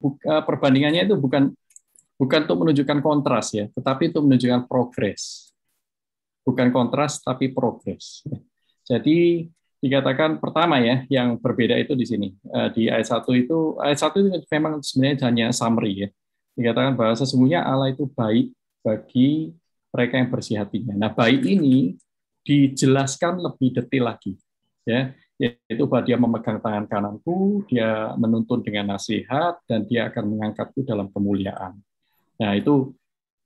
buka, perbandingannya itu bukan bukan untuk menunjukkan kontras ya, tetapi untuk menunjukkan progres. Bukan kontras tapi progres. Jadi dikatakan pertama ya yang berbeda itu di sini eh, di ayat 1 itu ayat satu itu memang sebenarnya hanya summary ya. Dikatakan bahwa sesungguhnya Allah itu baik bagi mereka yang bersih hatinya. Nah, baik ini dijelaskan lebih detail lagi ya yaitu bahwa dia memegang tangan kananku, dia menuntun dengan nasihat, dan dia akan mengangkatku dalam kemuliaan. Nah, itu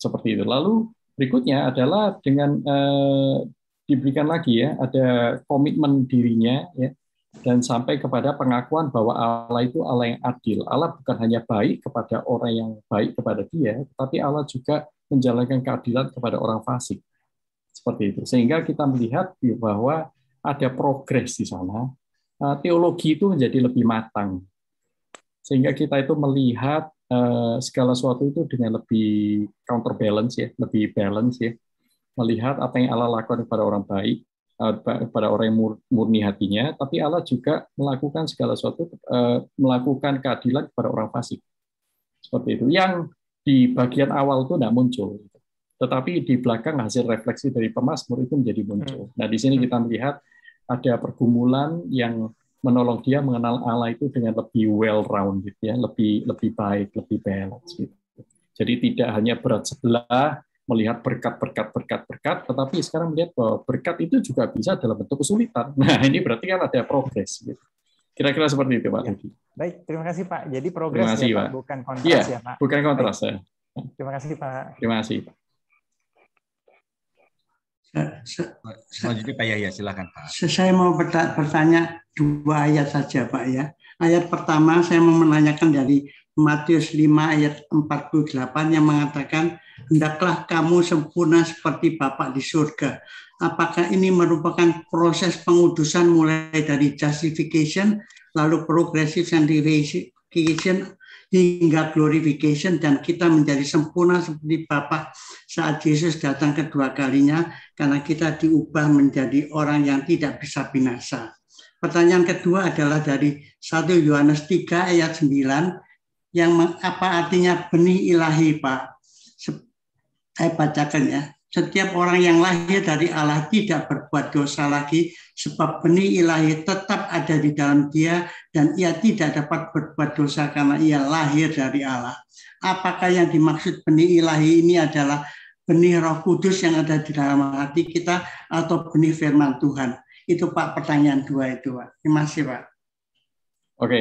seperti itu. Lalu berikutnya adalah dengan eh, diberikan lagi ya, ada komitmen dirinya ya, dan sampai kepada pengakuan bahwa Allah itu Allah yang adil. Allah bukan hanya baik kepada orang yang baik kepada dia, tetapi Allah juga menjalankan keadilan kepada orang fasik. Seperti itu. Sehingga kita melihat bahwa ada progres di sana, eh, teologi itu menjadi lebih matang. Sehingga kita itu melihat eh, segala sesuatu itu dengan lebih counterbalance ya, lebih balance ya. Melihat apa yang Allah lakukan kepada orang baik, eh, kepada orang yang murni hatinya, tapi Allah juga melakukan segala sesuatu melakukan keadilan kepada orang fasik. Seperti itu. Yang di bagian awal itu tidak muncul. Tetapi di belakang hasil refleksi dari pemasmur itu menjadi muncul. Hmm. Nah, di sini hmm. kita melihat ada pergumulan yang menolong dia mengenal Allah itu dengan lebih well rounded gitu ya, lebih lebih baik, lebih balance gitu. Jadi tidak hanya berat sebelah melihat berkat berkat berkat berkat, tetapi sekarang melihat bahwa berkat itu juga bisa dalam bentuk kesulitan. Nah ini berarti kan ada progres. Gitu. Kira-kira seperti itu Pak. Ya. Baik, terima kasih Pak. Jadi progres ya, bukan kontras ya, ya Pak. Bukan kontras ya. Terima kasih Pak. Terima kasih Pak. Nah, Selanjutnya Pak Yahya, silakan Pak. Saya mau bertanya dua ayat saja Pak ya. Ayat pertama saya mau menanyakan dari Matius 5 ayat 48 yang mengatakan hendaklah kamu sempurna seperti Bapak di surga. Apakah ini merupakan proses pengudusan mulai dari justification lalu progressive sanctification hingga glorification dan kita menjadi sempurna seperti Bapa saat Yesus datang kedua kalinya karena kita diubah menjadi orang yang tidak bisa binasa. Pertanyaan kedua adalah dari 1 Yohanes 3 ayat 9 yang apa artinya benih ilahi Pak? Saya bacakan ya setiap orang yang lahir dari Allah tidak berbuat dosa lagi, sebab benih ilahi tetap ada di dalam dia, dan ia tidak dapat berbuat dosa karena ia lahir dari Allah. Apakah yang dimaksud benih ilahi ini adalah benih roh kudus yang ada di dalam hati kita, atau benih firman Tuhan? Itu Pak pertanyaan dua itu Pak. Terima kasih Pak. Oke,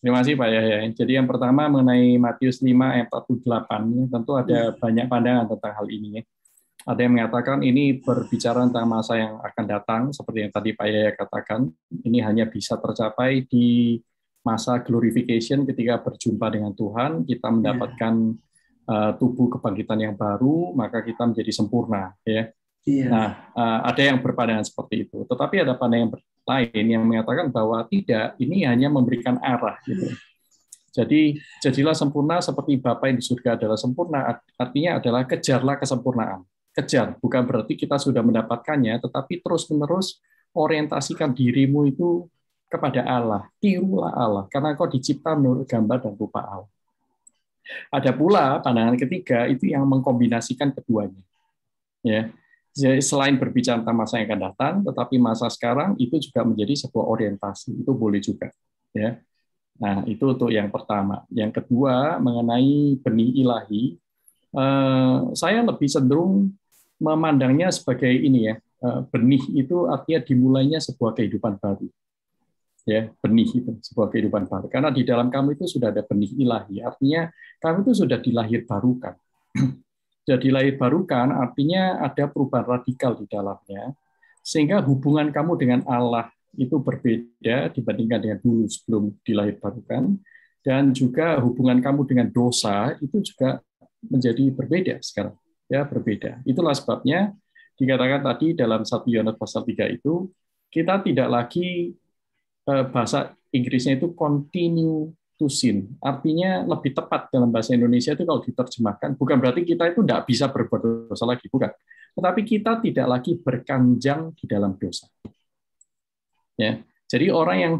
terima kasih Pak Yahya. Jadi yang pertama mengenai Matius 5 ayat 48, tentu ada banyak pandangan tentang hal ini ya ada yang mengatakan ini berbicara tentang masa yang akan datang, seperti yang tadi Pak Yaya katakan, ini hanya bisa tercapai di masa glorification ketika berjumpa dengan Tuhan, kita iya. mendapatkan yeah. tubuh kebangkitan yang baru, maka kita menjadi sempurna. Ya. Yeah. Nah, eh, ada yang berpandangan seperti itu, tetapi ada pandangan lain yang mengatakan bahwa tidak, ini hanya memberikan arah. Gitu. Jadi jadilah sempurna seperti Bapa yang di surga adalah sempurna. Artinya adalah kejarlah kesempurnaan kejar. Bukan berarti kita sudah mendapatkannya, tetapi terus-menerus orientasikan dirimu itu kepada Allah. Tirulah Allah, karena kau dicipta menurut gambar dan rupa Allah. Ada pula pandangan ketiga itu yang mengkombinasikan keduanya. Ya. Jadi selain berbicara tentang masa yang akan datang, tetapi masa sekarang itu juga menjadi sebuah orientasi. Itu boleh juga. Ya. Nah, itu untuk yang pertama. Yang kedua mengenai benih ilahi, eh, saya lebih cenderung memandangnya sebagai ini ya eh, benih itu artinya dimulainya sebuah kehidupan baru ya benih itu sebuah kehidupan baru karena di dalam kamu itu sudah ada benih ilahi artinya kamu itu sudah dilahir barukan sudah dilahir barukan artinya ada perubahan radikal di dalamnya sehingga hubungan kamu dengan Allah itu berbeda dibandingkan dengan dulu sebelum dilahir barukan dan juga hubungan kamu dengan dosa itu juga menjadi berbeda sekarang ya berbeda. Itulah sebabnya dikatakan tadi dalam satu Yohanes pasal 3 itu kita tidak lagi eh, bahasa Inggrisnya itu continue to sin. Artinya lebih tepat dalam bahasa Indonesia itu kalau diterjemahkan bukan berarti kita itu tidak bisa berbuat dosa lagi, bukan. Tetapi kita tidak lagi berkanjang di dalam dosa. Ya. Jadi orang yang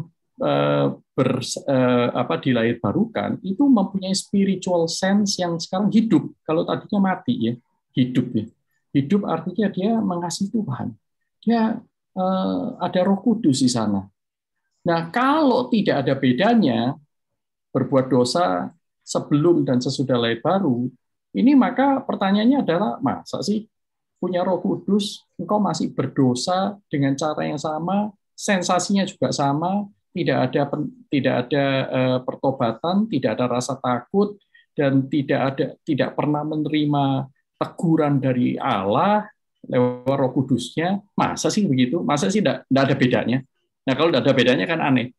eh, ber, eh, apa, dilahir barukan itu mempunyai spiritual sense yang sekarang hidup kalau tadinya mati ya hidup ya. Hidup artinya dia mengasihi Tuhan. Dia eh, ada Roh Kudus di sana. Nah, kalau tidak ada bedanya berbuat dosa sebelum dan sesudah lahir baru, ini maka pertanyaannya adalah masa sih punya Roh Kudus engkau masih berdosa dengan cara yang sama, sensasinya juga sama, tidak ada tidak ada eh, pertobatan, tidak ada rasa takut dan tidak ada tidak pernah menerima teguran dari Allah lewat Roh Kudusnya, masa sih begitu? Masa sih tidak ada bedanya? Nah kalau tidak ada bedanya kan aneh.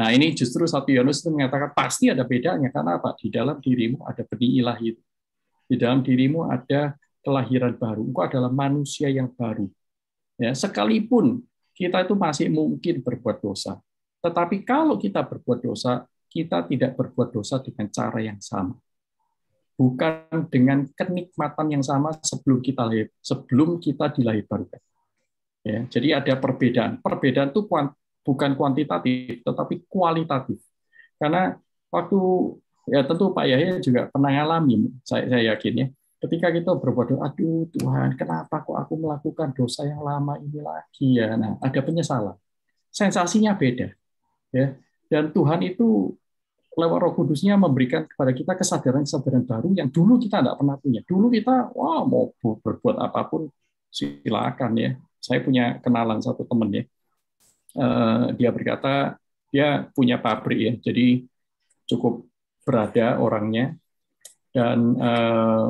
Nah ini justru satu Yohanes itu mengatakan pasti ada bedanya karena apa? Di dalam dirimu ada benih ilahi itu. Di dalam dirimu ada kelahiran baru. Engkau adalah manusia yang baru. Ya, sekalipun kita itu masih mungkin berbuat dosa. Tetapi kalau kita berbuat dosa, kita tidak berbuat dosa dengan cara yang sama bukan dengan kenikmatan yang sama sebelum kita lahir, sebelum kita dilahirkan. Ya, jadi ada perbedaan. Perbedaan itu bukan kuantitatif, tetapi kualitatif. Karena waktu ya tentu Pak Yahya juga pernah alami, saya, saya yakin ya. Ketika kita berbuat doa, aduh Tuhan, kenapa kok aku melakukan dosa yang lama ini lagi ya? Nah, ada penyesalan. Sensasinya beda, ya. Dan Tuhan itu lewat Roh Kudusnya memberikan kepada kita kesadaran-kesadaran baru yang dulu kita tidak pernah punya. Dulu kita, wah mau berbuat apapun silakan ya. Saya punya kenalan satu teman ya. Eh, dia berkata dia punya pabrik ya, jadi cukup berada orangnya dan eh,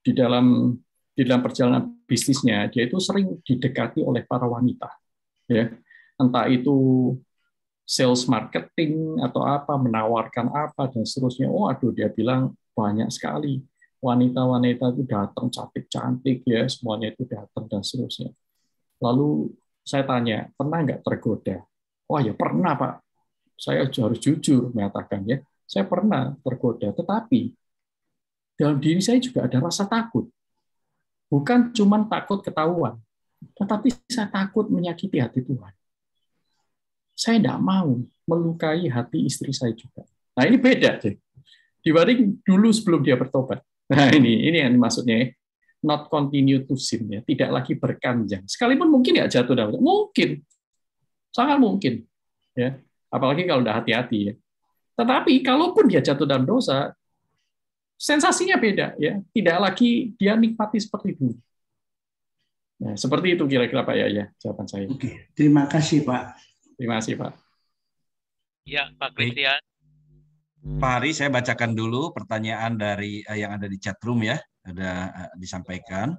di dalam di dalam perjalanan bisnisnya dia itu sering didekati oleh para wanita ya entah itu sales marketing atau apa, menawarkan apa, dan seterusnya. Oh, aduh, dia bilang banyak sekali. Wanita-wanita itu datang cantik-cantik, ya semuanya itu datang, dan seterusnya. Lalu saya tanya, pernah nggak tergoda? Wah, ya pernah, Pak. Saya harus jujur ya Saya pernah tergoda, tetapi dalam diri saya juga ada rasa takut. Bukan cuma takut ketahuan, tetapi saya takut menyakiti hati Tuhan saya tidak mau melukai hati istri saya juga. Nah ini beda deh. Dibanding dulu sebelum dia bertobat. Nah ini ini yang maksudnya not continue to sin ya, tidak lagi berkanjang. Sekalipun mungkin ya jatuh dalam mungkin sangat mungkin ya apalagi kalau udah hati-hati ya tetapi kalaupun dia jatuh dalam dosa sensasinya beda ya tidak lagi dia nikmati seperti itu. nah seperti itu kira-kira pak Yaya jawaban saya oke terima kasih pak Terima kasih Pak. Ya Pak Christian. Pak Hari, saya bacakan dulu pertanyaan dari eh, yang ada di chat room ya, ada eh, disampaikan.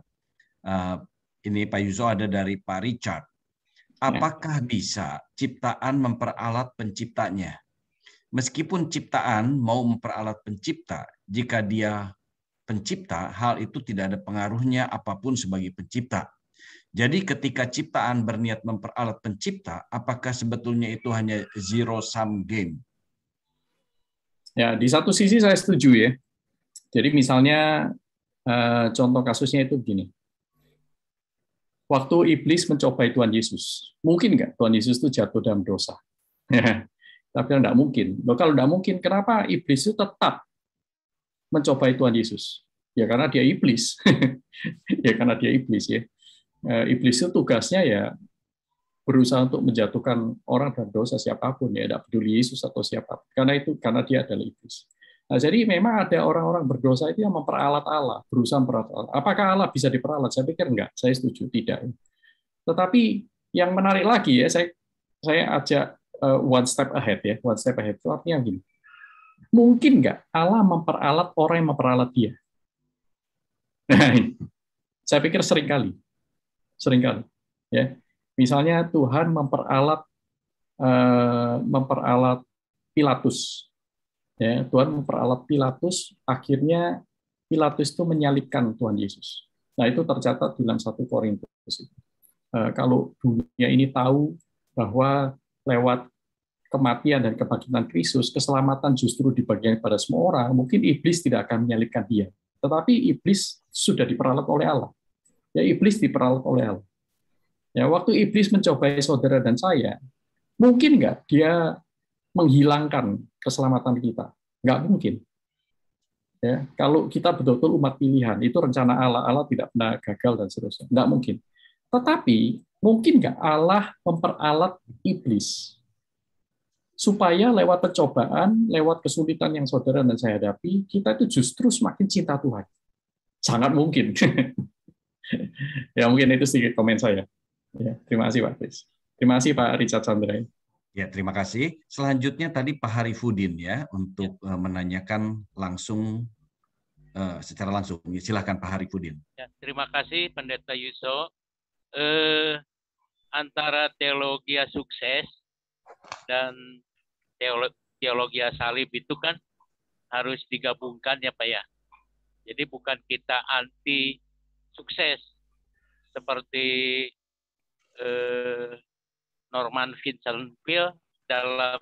Uh, ini Pak Yuzo ada dari Pak Richard. Ya. Apakah bisa ciptaan memperalat penciptanya? Meskipun ciptaan mau memperalat pencipta, jika dia pencipta, hal itu tidak ada pengaruhnya apapun sebagai pencipta. Jadi ketika ciptaan berniat memperalat pencipta, apakah sebetulnya itu hanya zero sum game? Ya, di satu sisi saya setuju ya. Jadi misalnya eh, contoh kasusnya itu begini. Waktu iblis mencobai Tuhan Yesus, mungkin nggak Tuhan Yesus itu jatuh dalam dosa? Tapi tidak mungkin. Loh, kalau tidak mungkin, kenapa iblis itu tetap mencobai Tuhan Yesus? Ya karena dia iblis. ya karena dia iblis ya. Eh, iblis itu tugasnya ya berusaha untuk menjatuhkan orang dan dosa siapapun ya tidak peduli Yesus atau siapa karena itu karena dia adalah iblis nah, jadi memang ada orang-orang berdosa itu yang memperalat Allah berusaha memperalat Allah apakah Allah bisa diperalat saya pikir enggak saya setuju tidak tetapi yang menarik lagi ya saya saya ajak eh, one step ahead ya one step ahead itu artinya gini mungkin enggak Allah memperalat orang yang memperalat dia nah, saya pikir sering kali seringkali. Ya, misalnya Tuhan memperalat eh, memperalat Pilatus. Ya, Tuhan memperalat Pilatus, akhirnya Pilatus itu menyalibkan Tuhan Yesus. Nah itu tercatat dalam satu Korintus. Eh, kalau dunia ini tahu bahwa lewat kematian dan kebangkitan Kristus, keselamatan justru dibagikan pada semua orang, mungkin iblis tidak akan menyalibkan dia. Tetapi iblis sudah diperalat oleh Allah. Ya iblis diperalat oleh Allah. Ya waktu iblis mencoba saudara dan saya, mungkin nggak dia menghilangkan keselamatan kita? Nggak mungkin. Ya, kalau kita betul-betul umat pilihan, itu rencana Allah, Allah tidak pernah gagal dan seterusnya. Nggak mungkin. Tetapi mungkin nggak Allah memperalat iblis supaya lewat percobaan, lewat kesulitan yang saudara dan saya hadapi, kita itu justru semakin cinta Tuhan. Sangat mungkin. ya mungkin itu sedikit komen saya. Ya, terima kasih Pak Chris Terima kasih Pak Richard Chandra. Ya, terima kasih. Selanjutnya tadi Pak Harifudin ya untuk ya. Eh, menanyakan langsung uh, secara langsung. Ya, silahkan Pak Harifudin. Ya, terima kasih Pendeta Yuso. Eh, antara teologi sukses dan teologi, teologi salib itu kan harus digabungkan ya Pak ya. Jadi bukan kita anti sukses seperti eh, Norman Vincent Peale dalam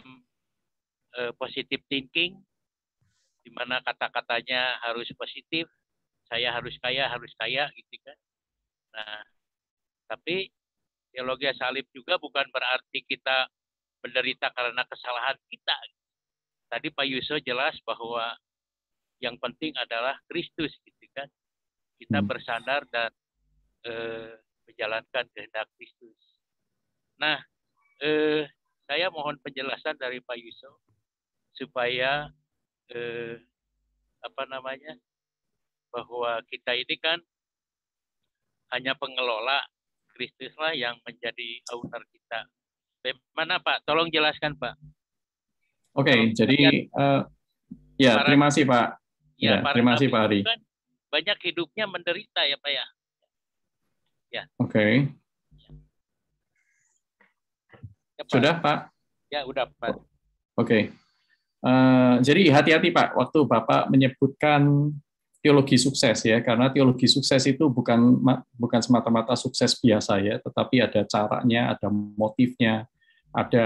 eh, positive thinking di mana kata-katanya harus positif, saya harus kaya, harus kaya gitu kan. Nah, tapi teologi salib juga bukan berarti kita menderita karena kesalahan kita. Tadi Pak Yusuf jelas bahwa yang penting adalah Kristus. Gitu. Kita hmm. bersandar dan eh, menjalankan kehendak Kristus. Nah, eh, saya mohon penjelasan dari Pak Yusuf supaya eh, apa namanya bahwa kita ini kan hanya pengelola Kristuslah yang menjadi owner kita. Bagaimana Pak? Tolong jelaskan Pak. Oke, okay, jadi uh, ya para, terima kasih Pak. Ya, ya terima kasih Pak Ari. Kan banyak hidupnya menderita ya Pak ya. Ya. Oke. Okay. Ya, Sudah Pak? Ya sudah Pak. Oke. Okay. Uh, eh, jadi hati-hati Pak waktu Bapak menyebutkan teologi sukses ya karena teologi sukses itu bukan bukan semata-mata sukses biasa ya tetapi ada caranya ada motifnya ada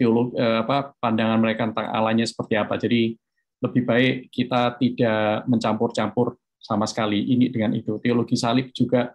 teologi eh, apa pandangan mereka tentang alanya seperti apa jadi lebih baik kita tidak mencampur-campur sama sekali ini dengan itu. Teologi salib juga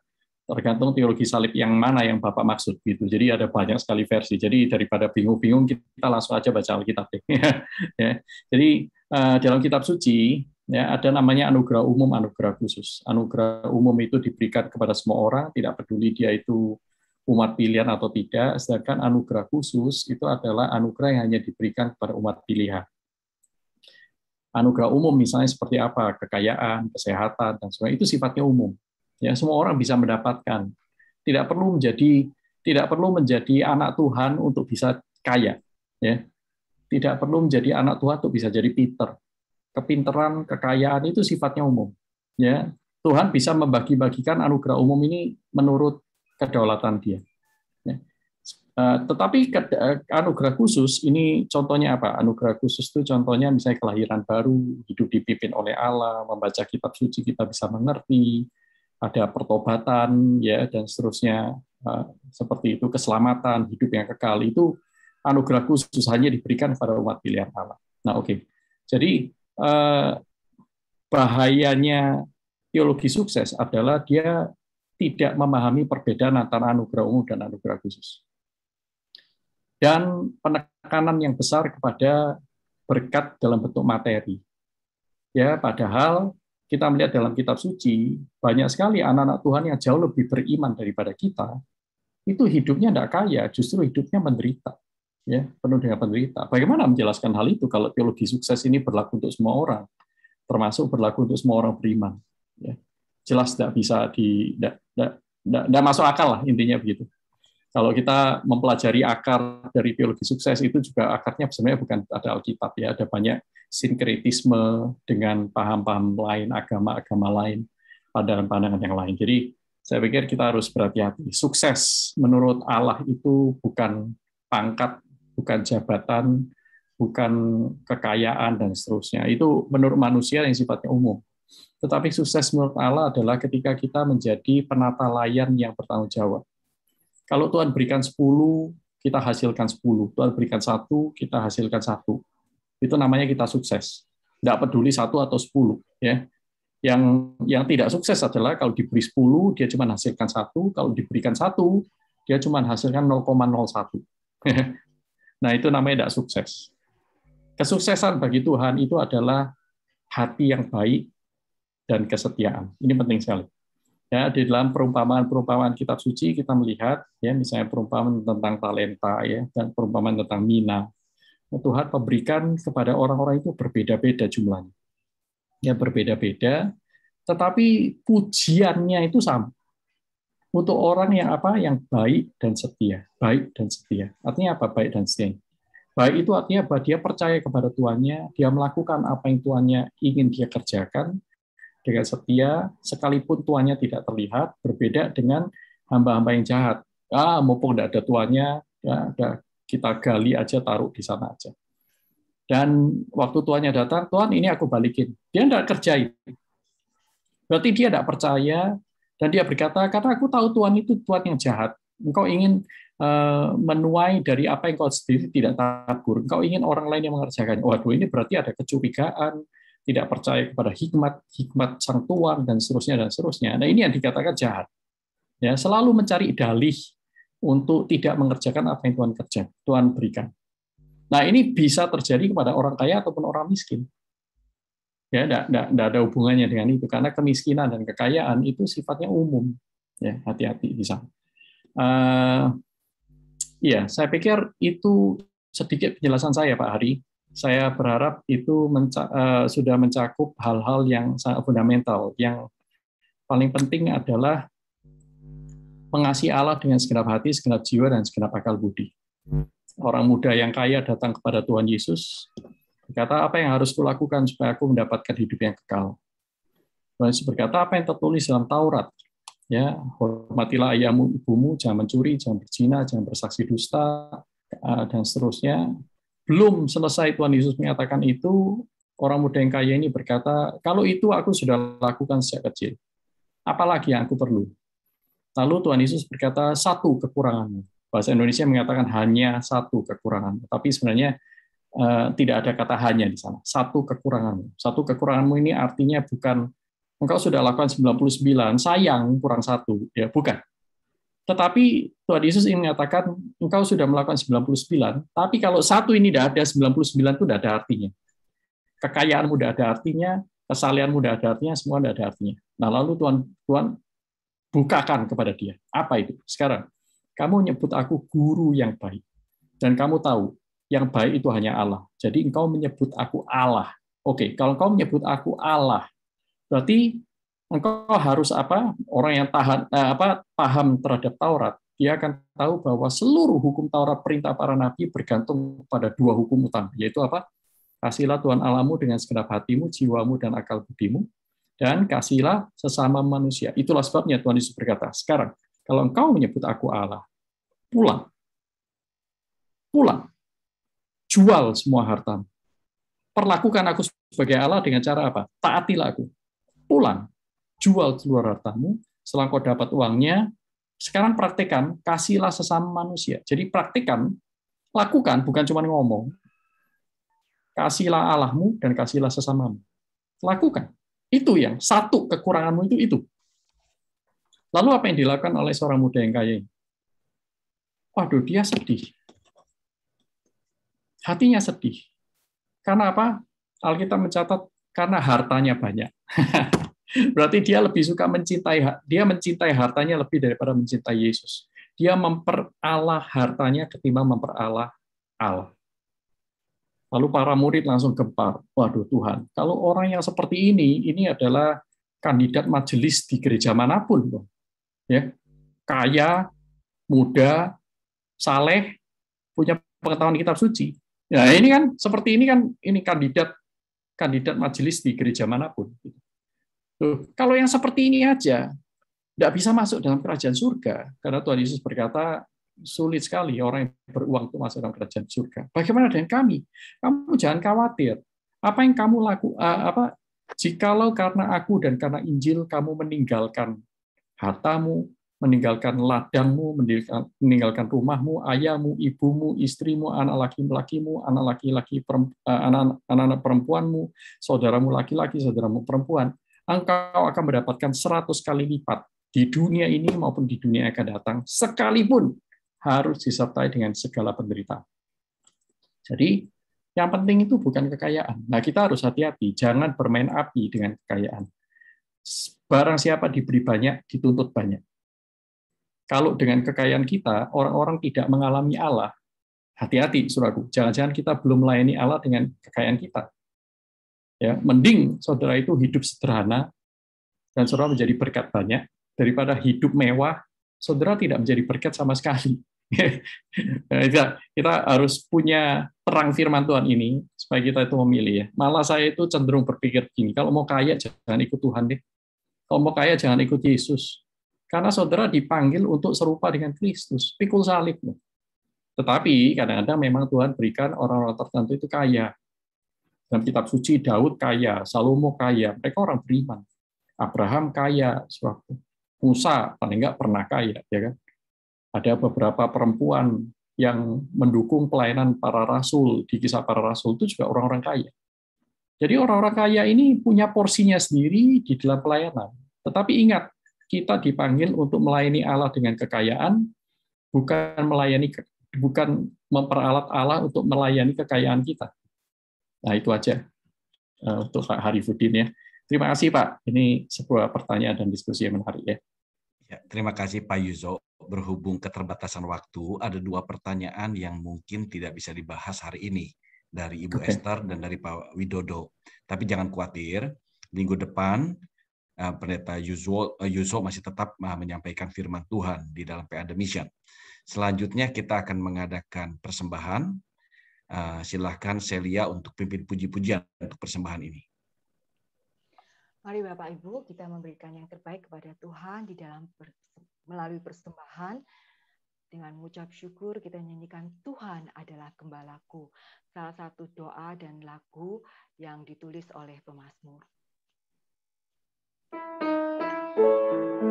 tergantung teologi salib yang mana yang Bapak maksud gitu. Jadi ada banyak sekali versi. Jadi daripada bingung-bingung kita langsung aja baca Alkitab deh. ya. Jadi eh, dalam kitab suci ya ada namanya anugerah umum, anugerah khusus. Anugerah umum itu diberikan kepada semua orang, tidak peduli dia itu umat pilihan atau tidak, sedangkan anugerah khusus itu adalah anugerah yang hanya diberikan kepada umat pilihan anugerah umum misalnya seperti apa kekayaan kesehatan dan sebagainya itu sifatnya umum ya semua orang bisa mendapatkan tidak perlu menjadi tidak perlu menjadi anak Tuhan untuk bisa kaya ya tidak perlu menjadi anak Tuhan untuk bisa jadi Peter kepinteran kekayaan itu sifatnya umum ya Tuhan bisa membagi-bagikan anugerah umum ini menurut kedaulatan dia Eh, tetapi anugerah khusus ini contohnya apa? Anugerah khusus itu contohnya misalnya kelahiran baru, hidup dipimpin oleh Allah, membaca kitab suci kita bisa mengerti, ada pertobatan ya dan seterusnya eh, seperti itu keselamatan hidup yang kekal itu anugerah khusus hanya diberikan kepada umat pilihan Allah. Nah oke okay. jadi eh, bahayanya teologi sukses adalah dia tidak memahami perbedaan antara anugerah umum dan anugerah khusus dan penekanan yang besar kepada berkat dalam bentuk materi. Ya, padahal kita melihat dalam kitab suci banyak sekali anak-anak Tuhan yang jauh lebih beriman daripada kita. Itu hidupnya tidak kaya, justru hidupnya menderita. Ya, penuh dengan penderita. Bagaimana menjelaskan hal itu kalau teologi sukses ini berlaku untuk semua orang, termasuk berlaku untuk semua orang beriman. Ya, jelas tidak bisa di tidak, tidak, tidak, tidak masuk akal lah intinya begitu kalau kita mempelajari akar dari teologi sukses itu juga akarnya sebenarnya bukan ada Alkitab ya, ada banyak sinkretisme dengan paham-paham lain, agama-agama lain, pandangan-pandangan yang lain. Jadi saya pikir kita harus berhati-hati. Sukses menurut Allah itu bukan pangkat, bukan jabatan, bukan kekayaan dan seterusnya. Itu menurut manusia yang sifatnya umum. Tetapi sukses menurut Allah adalah ketika kita menjadi penata layan yang bertanggung jawab kalau Tuhan berikan 10, kita hasilkan 10. Tuhan berikan satu, kita hasilkan satu. Itu namanya kita sukses. Tidak peduli satu atau 10. Ya. Yang yang tidak sukses adalah kalau diberi 10, dia cuma hasilkan satu. Kalau diberikan satu, dia cuma hasilkan 0,01. nah, itu namanya tidak sukses. Kesuksesan bagi Tuhan itu adalah hati yang baik dan kesetiaan. Ini penting sekali ya di dalam perumpamaan-perumpamaan kitab suci kita melihat ya misalnya perumpamaan tentang talenta ya dan perumpamaan tentang mina ya, Tuhan memberikan kepada orang-orang itu berbeda-beda jumlahnya ya berbeda-beda tetapi pujiannya itu sama untuk orang yang apa yang baik dan setia baik dan setia artinya apa baik dan setia baik itu artinya bahwa dia percaya kepada tuannya dia melakukan apa yang tuannya ingin dia kerjakan dengan setia, sekalipun tuannya tidak terlihat, berbeda dengan hamba-hamba yang jahat. Ah, mumpung tidak ada tuannya, ya, kita gali aja, taruh di sana aja. Dan waktu tuannya datang, tuan ini aku balikin. Dia tidak kerjain. Berarti dia tidak percaya, dan dia berkata, karena aku tahu tuan itu tuan yang jahat. Engkau ingin eh, menuai dari apa yang kau sendiri tidak tabur. Engkau ingin orang lain yang mengerjakan. Waduh, ini berarti ada kecurigaan, tidak percaya kepada hikmat, hikmat sang tuan dan seterusnya dan seterusnya. Nah ini yang dikatakan jahat. Ya selalu mencari dalih untuk tidak mengerjakan apa yang Tuhan kerja, Tuhan berikan. Nah ini bisa terjadi kepada orang kaya ataupun orang miskin. Ya, tidak ada hubungannya dengan itu karena kemiskinan dan kekayaan itu sifatnya umum. Ya, hati-hati di sana. Uh, ya, saya pikir itu sedikit penjelasan saya Pak Hari saya berharap itu menca uh, sudah mencakup hal-hal yang sangat fundamental. Yang paling penting adalah mengasihi Allah dengan segenap hati, segenap jiwa, dan segenap akal budi. Orang muda yang kaya datang kepada Tuhan Yesus, berkata, apa yang harus kulakukan supaya aku mendapatkan hidup yang kekal? Tuhan Yesus berkata, apa yang tertulis dalam Taurat? Ya, hormatilah ayahmu, ibumu, jangan mencuri, jangan berzina, jangan bersaksi dusta, eh, dan seterusnya belum selesai Tuhan Yesus menyatakan itu, orang muda yang kaya ini berkata, kalau itu aku sudah lakukan sejak kecil, apalagi yang aku perlu? Lalu Tuhan Yesus berkata, satu kekuranganmu. Bahasa Indonesia mengatakan hanya satu kekurangan Tapi sebenarnya eh, tidak ada kata hanya di sana. Satu kekuranganmu. Satu kekuranganmu ini artinya bukan engkau sudah lakukan 99, sayang kurang satu. Ya, bukan. Tetapi Tuhan Yesus ingin mengatakan, engkau sudah melakukan 99, tapi kalau satu ini tidak ada, 99 itu tidak ada artinya. kekayaan tidak ada artinya, kesalahan tidak ada artinya, semua tidak ada artinya. Nah lalu Tuhan, Tuhan bukakan kepada dia. Apa itu? Sekarang, kamu menyebut aku guru yang baik. Dan kamu tahu, yang baik itu hanya Allah. Jadi engkau menyebut aku Allah. Oke, kalau engkau menyebut aku Allah, berarti engkau harus apa orang yang tahan eh, apa paham terhadap Taurat dia akan tahu bahwa seluruh hukum Taurat perintah para nabi bergantung pada dua hukum utama yaitu apa kasihilah Tuhan Alamu dengan segenap hatimu jiwamu dan akal budimu dan kasihilah sesama manusia itulah sebabnya Tuhan Yesus berkata sekarang kalau engkau menyebut aku Allah pulang pulang jual semua hartamu perlakukan aku sebagai Allah dengan cara apa taatilah aku pulang jual seluruh hartamu, setelah kau dapat uangnya, sekarang praktekan kasihlah sesama manusia. Jadi praktekan, lakukan, bukan cuma ngomong. Kasihlah Allahmu dan kasihlah sesamamu. Lakukan. Itu yang satu kekuranganmu itu itu. Lalu apa yang dilakukan oleh seorang muda yang kaya Waduh, dia sedih. Hatinya sedih. Karena apa? Alkitab mencatat karena hartanya banyak. Berarti dia lebih suka mencintai dia mencintai hartanya lebih daripada mencintai Yesus. Dia memperalah hartanya ketimbang memperalah Allah. Lalu para murid langsung gempar. Waduh Tuhan, kalau orang yang seperti ini, ini adalah kandidat majelis di gereja manapun. Loh. Ya, kaya, muda, saleh, punya pengetahuan kitab suci. Nah ini kan seperti ini kan ini kandidat kandidat majelis di gereja manapun. Gitu. Loh, kalau yang seperti ini aja, tidak bisa masuk dalam kerajaan surga. Karena Tuhan Yesus berkata, sulit sekali orang yang beruang itu masuk dalam kerajaan surga. Bagaimana dengan kami? Kamu jangan khawatir. Apa yang kamu laku apa jikalau karena aku dan karena Injil kamu meninggalkan hartamu, meninggalkan ladangmu, meninggalkan rumahmu, ayahmu, ibumu, istrimu, anak laki-lakimu, anak laki-laki anak-anak perempuanmu, saudaramu laki-laki, saudaramu perempuan, engkau akan mendapatkan 100 kali lipat di dunia ini maupun di dunia yang akan datang, sekalipun harus disertai dengan segala penderitaan. Jadi, yang penting itu bukan kekayaan. Nah, kita harus hati-hati, jangan bermain api dengan kekayaan. Barang siapa diberi banyak, dituntut banyak. Kalau dengan kekayaan kita, orang-orang tidak mengalami Allah, hati-hati, suraku. Jangan-jangan kita belum melayani Allah dengan kekayaan kita. Ya, mending saudara itu hidup sederhana dan saudara menjadi berkat banyak daripada hidup mewah, saudara tidak menjadi berkat sama sekali. Nah, kita, harus punya terang firman Tuhan ini supaya kita itu memilih ya. Malah saya itu cenderung berpikir gini, kalau mau kaya jangan ikut Tuhan deh. Kalau mau kaya jangan ikut Yesus. Karena saudara dipanggil untuk serupa dengan Kristus, pikul salib. Tetapi kadang-kadang memang Tuhan berikan orang-orang tertentu itu kaya. Dalam kitab suci, Daud kaya, Salomo kaya, mereka orang beriman. Abraham kaya sewaktu. Musa paling enggak pernah kaya, ya kan? Ada beberapa perempuan yang mendukung pelayanan para rasul di kisah para rasul itu juga orang-orang kaya. Jadi orang-orang kaya ini punya porsinya sendiri di dalam pelayanan. Tetapi ingat, kita dipanggil untuk melayani Allah dengan kekayaan, bukan melayani bukan memperalat Allah untuk melayani kekayaan kita. Nah itu aja eh, untuk Pak Harifudin ya. Terima kasih Pak. Ini sebuah pertanyaan dan diskusi yang menarik ya. ya terima kasih Pak Yuzo. Berhubung keterbatasan waktu, ada dua pertanyaan yang mungkin tidak bisa dibahas hari ini dari Ibu okay. Esther dan dari Pak Widodo. Tapi jangan khawatir, minggu depan eh, Pendeta Yuzo, uh, masih tetap menyampaikan firman Tuhan di dalam PA The Mission. Selanjutnya kita akan mengadakan persembahan Eh, silahkan Celia untuk pimpin puji-pujian untuk persembahan ini. Mari Bapak Ibu kita memberikan yang terbaik kepada Tuhan di dalam melalui persembahan dengan mengucap syukur kita nyanyikan Tuhan adalah gembalaku salah satu doa dan lagu yang ditulis oleh pemazmur. thank you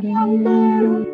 Thank you.